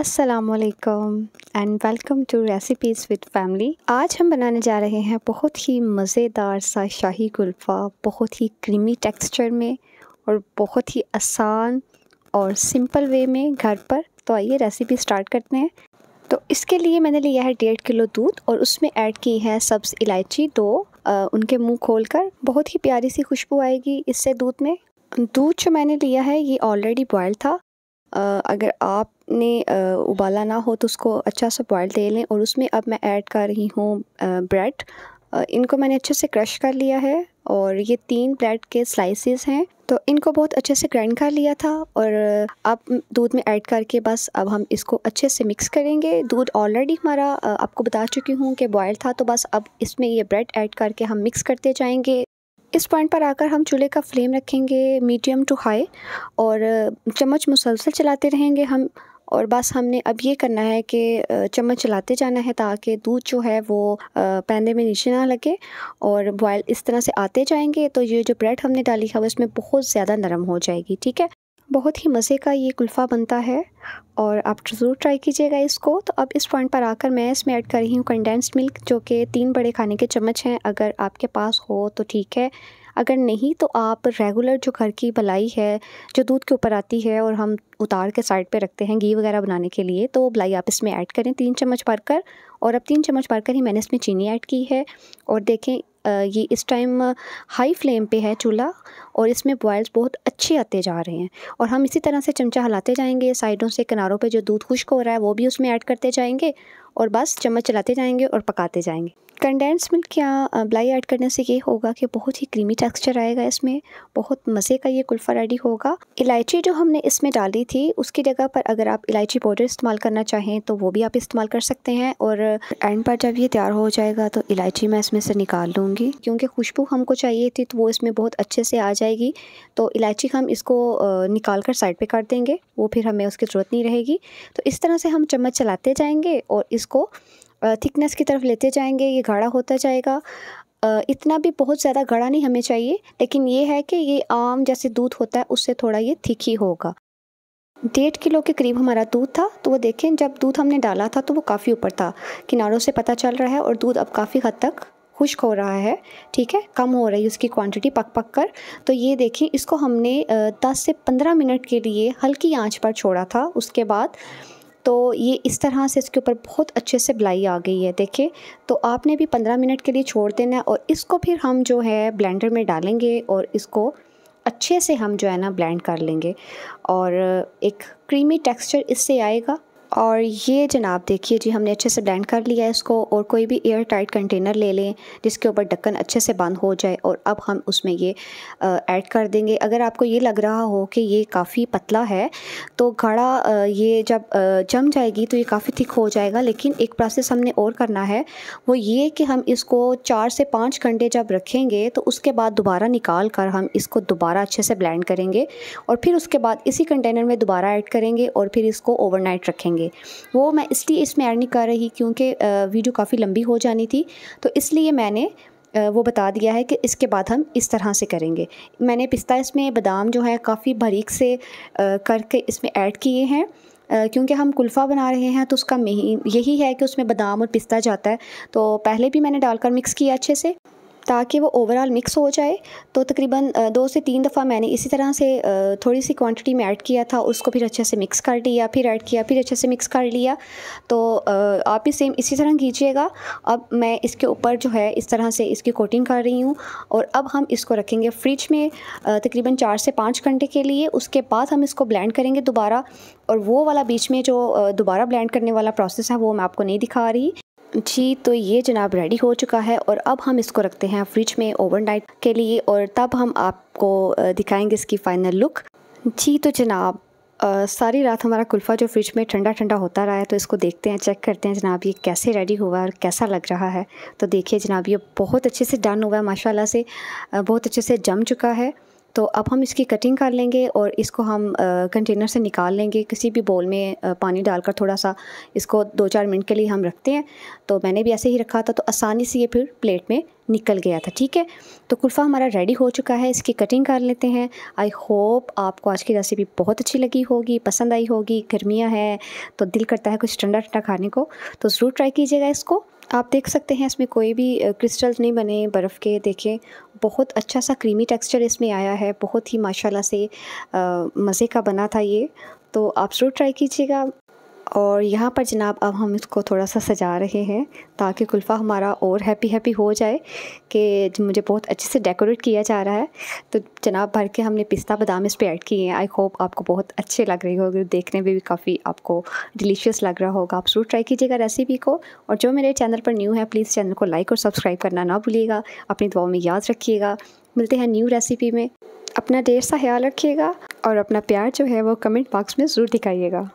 असलकम and welcome to recipes with family आज हम बनाने जा रहे हैं बहुत ही मज़ेदार सा शाही गुल्फा बहुत ही क्रीमी टेक्सचर में और बहुत ही आसान और सिंपल वे में घर पर तो आइए रेसिपी स्टार्ट करते हैं तो इसके लिए मैंने लिया है डेढ़ किलो दूध और उसमें ऐड की है सब्ज़ इलायची दो आ, उनके मुंह खोलकर बहुत ही प्यारी सी खुशबू आएगी इससे दूध में दूध जो मैंने लिया है ये ऑलरेडी बॉयल था आ, अगर आप ने उबाला ना हो तो उसको अच्छा सा बॉयल दे लें और उसमें अब मैं ऐड कर रही हूँ ब्रेड इनको मैंने अच्छे से क्रश कर लिया है और ये तीन ब्रेड के स्लाइसेस हैं तो इनको बहुत अच्छे से ग्राइंड कर लिया था और अब दूध में ऐड करके बस अब हम इसको अच्छे से मिक्स करेंगे दूध ऑलरेडी हमारा आपको बता चुकी हूँ कि बॉयल था तो बस अब इसमें ये ब्रेड ऐड करके हम मिक्स करते जाएंगे इस पॉइंट पर आकर हम चूल्हे का फ्लेम रखेंगे मीडियम टू हाई और चम्मच मुसलसल चलाते रहेंगे हम और बस हमने अब ये करना है कि चम्मच चलाते जाना है ताकि दूध जो है वो पैंदे में नीचे ना लगे और बॉयल इस तरह से आते जाएंगे तो ये जो ब्रेड हमने डाली है वो इसमें बहुत ज़्यादा नरम हो जाएगी ठीक है बहुत ही मज़े का ये कुल्फ़ा बनता है और आप ज़रूर ट्राई कीजिएगा इसको तो अब इस पॉइंट पर आकर मैं इसमें ऐड कर रही हूँ कंडेंस्ड मिल्क जो कि तीन बड़े खाने के चम्मच हैं अगर आपके पास हो तो ठीक है अगर नहीं तो आप रेगुलर जो घर की भलाई है जो दूध के ऊपर आती है और हम उतार के साइड पे रखते हैं घी वगैरह बनाने के लिए तो भलाई आप इसमें ऐड करें तीन चम्मच भरकर और अब तीन चम्मच भरकर ही मैंने इसमें चीनी ऐड की है और देखें ये इस टाइम हाई फ्लेम पे है चूल्हा और इसमें बॉयल्स बहुत अच्छे आते जा रहे हैं और हम इसी तरह से चमचा हिलाते जाएंगे साइडों से किनारों पे जो दूध खुश्क हो रहा है वो भी उसमें ऐड करते जाएंगे और बस चम्मच चलाते जाएंगे और पकाते जाएंगे कंडेंस मिल्क या ब्लाई ऐड करने से ये होगा कि बहुत ही क्रीमी टेक्सचर आएगा इसमें बहुत मज़े का ये कुल्फ़ा रेडी होगा इलायची जो हमने इसमें डाली थी उसकी जगह पर अगर आप इलायची पाउडर इस्तेमाल करना चाहें तो वो भी आप इस्तेमाल कर सकते हैं और एंड पर जब ये तैयार हो जाएगा तो इलायची मैं इसमें से निकाल लूँगी क्योंकि खुशबू हमको चाहिए थी तो वो इसमें बहुत अच्छे से आ जाएगी जाएगी तो इलायची हम इसको निकाल कर साइड पे काट देंगे वो फिर हमें उसकी ज़रूरत नहीं रहेगी तो इस तरह से हम चम्मच चलाते जाएंगे और इसको थिकनेस की तरफ लेते जाएंगे ये गाढ़ा होता जाएगा इतना भी बहुत ज़्यादा गाढ़ा नहीं हमें चाहिए लेकिन ये है कि ये आम जैसे दूध होता है उससे थोड़ा ये थिक ही होगा डेढ़ किलो के करीब हमारा दूध था तो वो देखें जब दूध हमने डाला था तो वो काफ़ी ऊपर था किनारों से पता चल रहा है और दूध अब काफ़ी हद तक खुश्क हो रहा है ठीक है कम हो रही है उसकी क्वांटिटी पक पक कर तो ये देखें इसको हमने दस से पंद्रह मिनट के लिए हल्की आँच पर छोड़ा था उसके बाद तो ये इस तरह से इसके ऊपर बहुत अच्छे से बलाई आ गई है देखिए तो आपने भी पंद्रह मिनट के लिए छोड़ देना है और इसको फिर हम जो है ब्लेंडर में डालेंगे और इसको अच्छे से हम जो है ना ब्लेंड कर लेंगे और एक क्रीमी टेक्सचर इससे आएगा और ये जनाब देखिए जी हमने अच्छे से ब्लेंड कर लिया है इसको और कोई भी एयर टाइट कंटेनर ले लें जिसके ऊपर ढक्कन अच्छे से बंद हो जाए और अब हम उसमें ये ऐड कर देंगे अगर आपको ये लग रहा हो कि ये काफ़ी पतला है तो घड़ा ये जब जम जाएगी तो ये काफ़ी थिक हो जाएगा लेकिन एक प्रोसेस हमने और करना है वो ये कि हम इसको चार से पाँच घंटे जब रखेंगे तो उसके बाद दोबारा निकाल कर हम इसको दोबारा अच्छे से ब्लेंड करेंगे और फिर उसके बाद इसी कंटेनर में दोबारा ऐड करेंगे और फिर इसको ओवरनाइट रखेंगे होंगे वो मैं इसलिए इसमें ऐड नहीं कर रही क्योंकि वीडियो काफ़ी लंबी हो जानी थी तो इसलिए मैंने वो बता दिया है कि इसके बाद हम इस तरह से करेंगे मैंने पिस्ता इसमें बादाम जो है काफ़ी बारीक से करके इसमें ऐड किए हैं क्योंकि हम कुल्फ़ा बना रहे हैं तो उसका यही है कि उसमें बादाम और पिस्ता जाता है तो पहले भी मैंने डालकर मिक्स किया अच्छे से ताकि वो ओवरऑल मिक्स हो जाए तो तकरीबन दो से तीन दफ़ा मैंने इसी तरह से थोड़ी सी क्वांटिटी में ऐड किया था उसको फिर अच्छे से मिक्स कर लिया फिर ऐड किया फिर अच्छे से मिक्स कर लिया तो आप भी सेम इसी तरह कीजिएगा अब मैं इसके ऊपर जो है इस तरह से इसकी कोटिंग कर रही हूँ और अब हम इसको रखेंगे फ्रिज में तकरीबन चार से पाँच घंटे के लिए उसके बाद हम इसको ब्लेंड करेंगे दोबारा और वो वाला बीच में जो दोबारा ब्लेंड करने वाला प्रोसेस है वो मैं आपको नहीं दिखा रही जी तो ये जनाब रेडी हो चुका है और अब हम इसको रखते हैं फ्रिज में ओवरनाइट के लिए और तब हम आपको दिखाएंगे इसकी फ़ाइनल लुक जी तो जनाब आ, सारी रात हमारा कुल्फ़ा जो फ्रिज में ठंडा ठंडा होता रहा है तो इसको देखते हैं चेक करते हैं जनाब ये कैसे रेडी हुआ और कैसा लग रहा है तो देखिए जनाब ये बहुत अच्छे से डन हुआ है माशाल्लाह से बहुत अच्छे से जम चुका है तो अब हम इसकी कटिंग कर लेंगे और इसको हम कंटेनर से निकाल लेंगे किसी भी बोल में पानी डालकर थोड़ा सा इसको दो चार मिनट के लिए हम रखते हैं तो मैंने भी ऐसे ही रखा था तो आसानी से ये फिर प्लेट में निकल गया था ठीक है तो कुल्फ़ा हमारा रेडी हो चुका है इसकी कटिंग कर लेते हैं आई होप आपको आज की रेसिपी बहुत अच्छी लगी होगी पसंद आई होगी गर्मियाँ हैं तो दिल करता है कुछ ठंडा ठंडा खाने को तो ज़रूर ट्राई कीजिएगा इसको आप देख सकते हैं इसमें कोई भी क्रिस्टल्स नहीं बने बर्फ़ के देखें बहुत अच्छा सा क्रीमी टेक्सचर इसमें आया है बहुत ही माशाल्लाह से मज़े का बना था ये तो आप ज़रूर ट्राई कीजिएगा और यहाँ पर जनाब अब हम इसको थोड़ा सा सजा रहे हैं ताकि कुल्फ़ा हमारा और हैप्पी हैप्पी हो जाए कि मुझे बहुत अच्छे से डेकोरेट किया जा रहा है तो जनाब भर के हमने पिस्ता बादाम इस पर ऐड किए हैं आई होप आपको बहुत अच्छे लग रहे होंगे देखने में भी काफ़ी आपको डिलीशियस लग रहा होगा आप ज़रूर ट्राई कीजिएगा रेसिपी को और जो मेरे चैनल पर न्यू है प्लीज़ चैनल को लाइक और सब्सक्राइब करना ना भूलिएगा अपनी दुआओं में याद रखिएगा मिलते हैं न्यू रेसिपी में अपना ढेर सा ख्याल रखिएगा और अपना प्यार जो है वो कमेंट बॉक्स में ज़रूर दिखाइएगा